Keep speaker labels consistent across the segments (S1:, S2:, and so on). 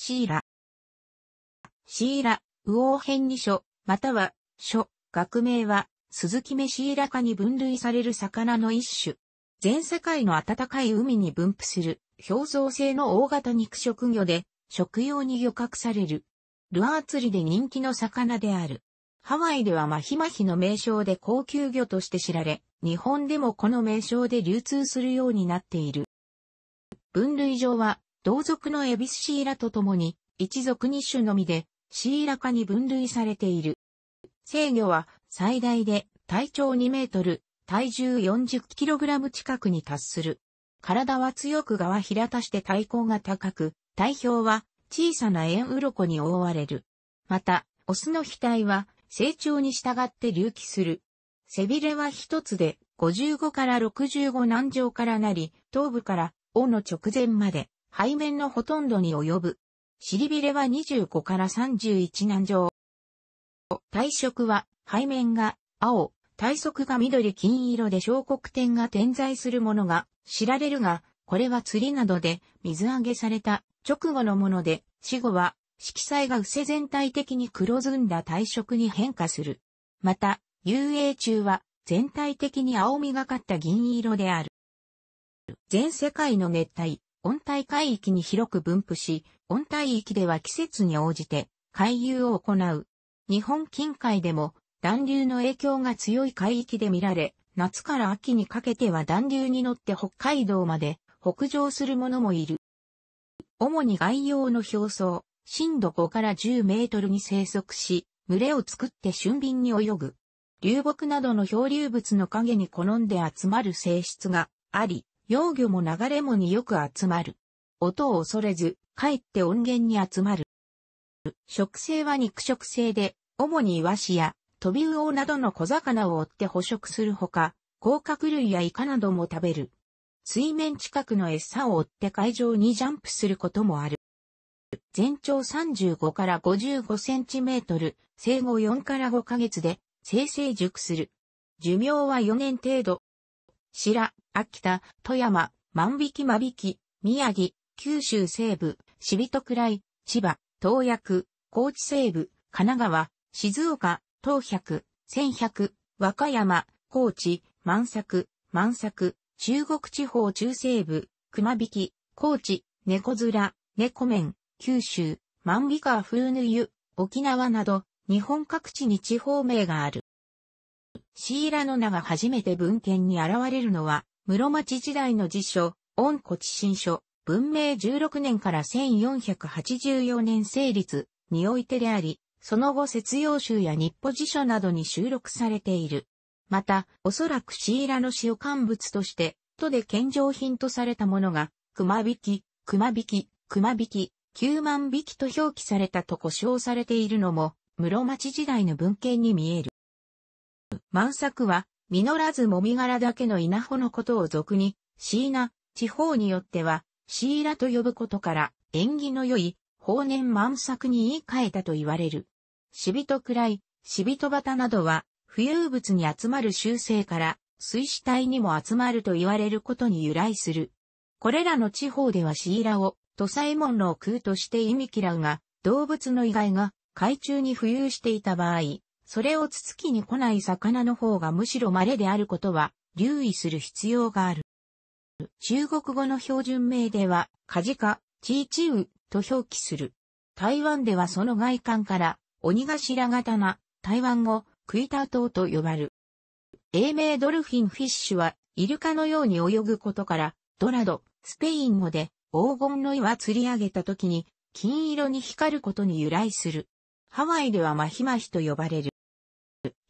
S1: シーラ。シーラ、ーヘ編に書、または、書、学名は、鈴木メシーラ科に分類される魚の一種。全世界の暖かい海に分布する、表像性の大型肉食魚で、食用に漁獲される。ルアー釣りで人気の魚である。ハワイではマヒマヒの名称で高級魚として知られ、日本でもこの名称で流通するようになっている。分類上は同族のエビスシーラと共に、一族二種のみで、シーラ科に分類されている。制御は最大で体長2メートル、体重 40kg 近くに達する。体は強く側平たして体高が高く、体表は小さな円鱗に覆われる。また、オスの額は成長に従って隆起する。背びれは一つで55から65南上からなり、頭部から尾の直前まで。背面のほとんどに及ぶ。尻びれは25から31難上。体色は背面が青、体側が緑金色で小黒点が点在するものが知られるが、これは釣りなどで水揚げされた直後のもので、死後は色彩が伏せ全体的に黒ずんだ体色に変化する。また、遊泳中は全体的に青みがかった銀色である。全世界の熱帯、温帯海域に広く分布し、温帯域では季節に応じて回遊を行う。日本近海でも暖流の影響が強い海域で見られ、夏から秋にかけては暖流に乗って北海道まで北上する者もいる。主に外洋の表層、深度5から10メートルに生息し、群れを作って俊敏に泳ぐ。流木などの漂流物の影に好んで集まる性質があり、幼魚も流れもによく集まる。音を恐れず、かえって音源に集まる。食性は肉食性で、主にイワシやトビウオなどの小魚を追って捕食するほか、甲殻類やイカなども食べる。水面近くの餌を追って海上にジャンプすることもある。全長35から55センチメートル、生後4から5ヶ月で、生成熟する。寿命は4年程度、白、秋田、富山、万引き間引き、宮城、九州西部、しびとくらい、千葉、東薬、高知西部、神奈川、静岡、東百、千百、和歌山、高知、万作、万作、中国地方中西部、熊引、高知、猫面、猫面、九州、万美川風ぬゆ、沖縄など、日本各地に地方名がある。シーラの名が初めて文献に現れるのは、室町時代の辞書、恩古知新書、文明16年から1484年成立においてであり、その後節用集や日歩辞書などに収録されている。また、おそらくシーラの使用乾物として、都で献上品とされたものが、熊引き、熊引き、熊引き、九万引きと表記されたと呼称されているのも、室町時代の文献に見える。満作は、実らずもみ殻だけの稲穂のことを俗に、シーナ、地方によっては、シーラと呼ぶことから、縁起の良い、法年満作に言い換えたと言われる。シビトクライ、シビトバタなどは、浮遊物に集まる習性から、水死体にも集まると言われることに由来する。これらの地方ではシーラを、土左衛門の空として意味嫌うが、動物の遺骸が海中に浮遊していた場合、それをつつきに来ない魚の方がむしろ稀であることは留意する必要がある。中国語の標準名では、カジカ、チーチウと表記する。台湾ではその外観から、鬼頭型な台湾語、クイタ島と呼ばれる。英名ドルフィンフィッシュは、イルカのように泳ぐことから、ドラド、スペイン語で、黄金の岩釣り上げた時に、金色に光ることに由来する。ハワイではマヒマヒと呼ばれる。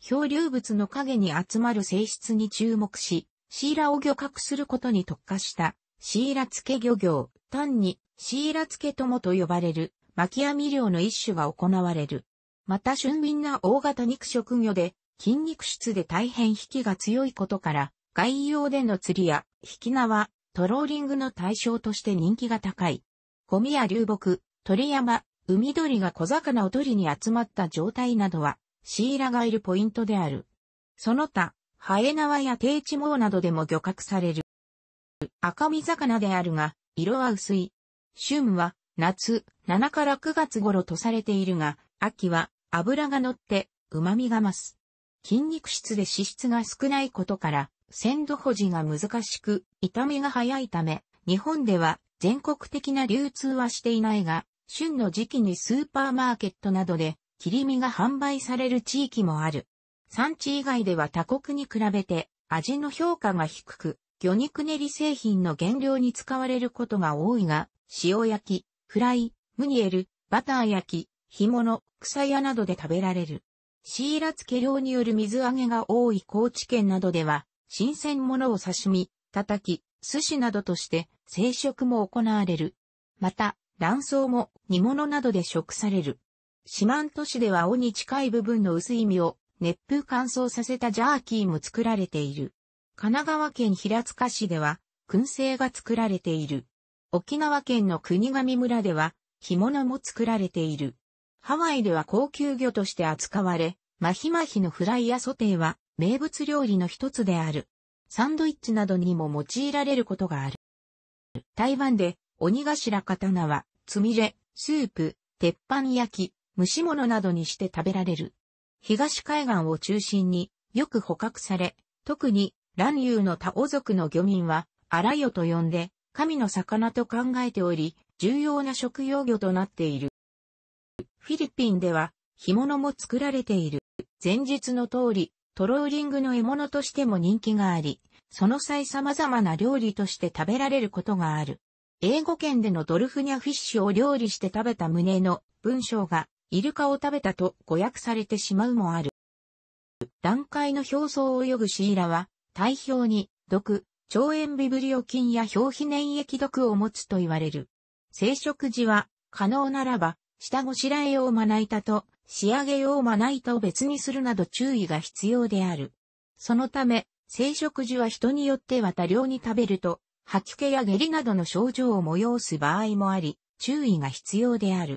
S1: 漂流物の影に集まる性質に注目し、シイラを漁獲することに特化した、シイラ付け漁業、単にシイラ付けともと呼ばれる巻き網漁の一種が行われる。また俊敏な大型肉食魚で筋肉質で大変引きが強いことから、外洋での釣りや引き縄、トローリングの対象として人気が高い。ゴミや流木、鳥山、海鳥が小魚を取りに集まった状態などは、シーラがいるポイントである。その他、ハエナワや低地網などでも漁獲される。赤身魚であるが、色は薄い。旬は、夏、7から9月頃とされているが、秋は、油が乗って、旨味が増す。筋肉質で脂質が少ないことから、鮮度保持が難しく、痛みが早いため、日本では全国的な流通はしていないが、旬の時期にスーパーマーケットなどで切り身が販売される地域もある。産地以外では他国に比べて味の評価が低く、魚肉練り製品の原料に使われることが多いが、塩焼き、フライ、ムニエル、バター焼き、干物、草屋などで食べられる。シーラ漬け漁による水揚げが多い高知県などでは、新鮮物を刺身、叩き、寿司などとして生食も行われる。また、卵巣も煮物などで食される。四万都市では尾に近い部分の薄い実を熱風乾燥させたジャーキーも作られている。神奈川県平塚市では燻製が作られている。沖縄県の国神村では干物も作られている。ハワイでは高級魚として扱われ、マヒマヒのフライやソテーは名物料理の一つである。サンドイッチなどにも用いられることがある。台湾で鬼頭刀は、つみれ、スープ、鉄板焼き、蒸し物などにして食べられる。東海岸を中心によく捕獲され、特に乱流の多王族の漁民は、荒魚と呼んで、神の魚と考えており、重要な食用魚となっている。フィリピンでは、干物も作られている。前述の通り、トローリングの獲物としても人気があり、その際様々な料理として食べられることがある。英語圏でのドルフニャフィッシュを料理して食べた旨の文章がイルカを食べたと誤訳されてしまうもある。段階の表層を泳ぐシイラは、体表に毒、腸炎ビブリオ菌や表皮粘液毒を持つと言われる。生殖時は、可能ならば、下ごしらえ用まな板と、仕上げ用まな板を別にするなど注意が必要である。そのため、生殖時は人によっては多量に食べると、吐き気や下痢などの症状を催す場合もあり、注意が必要である。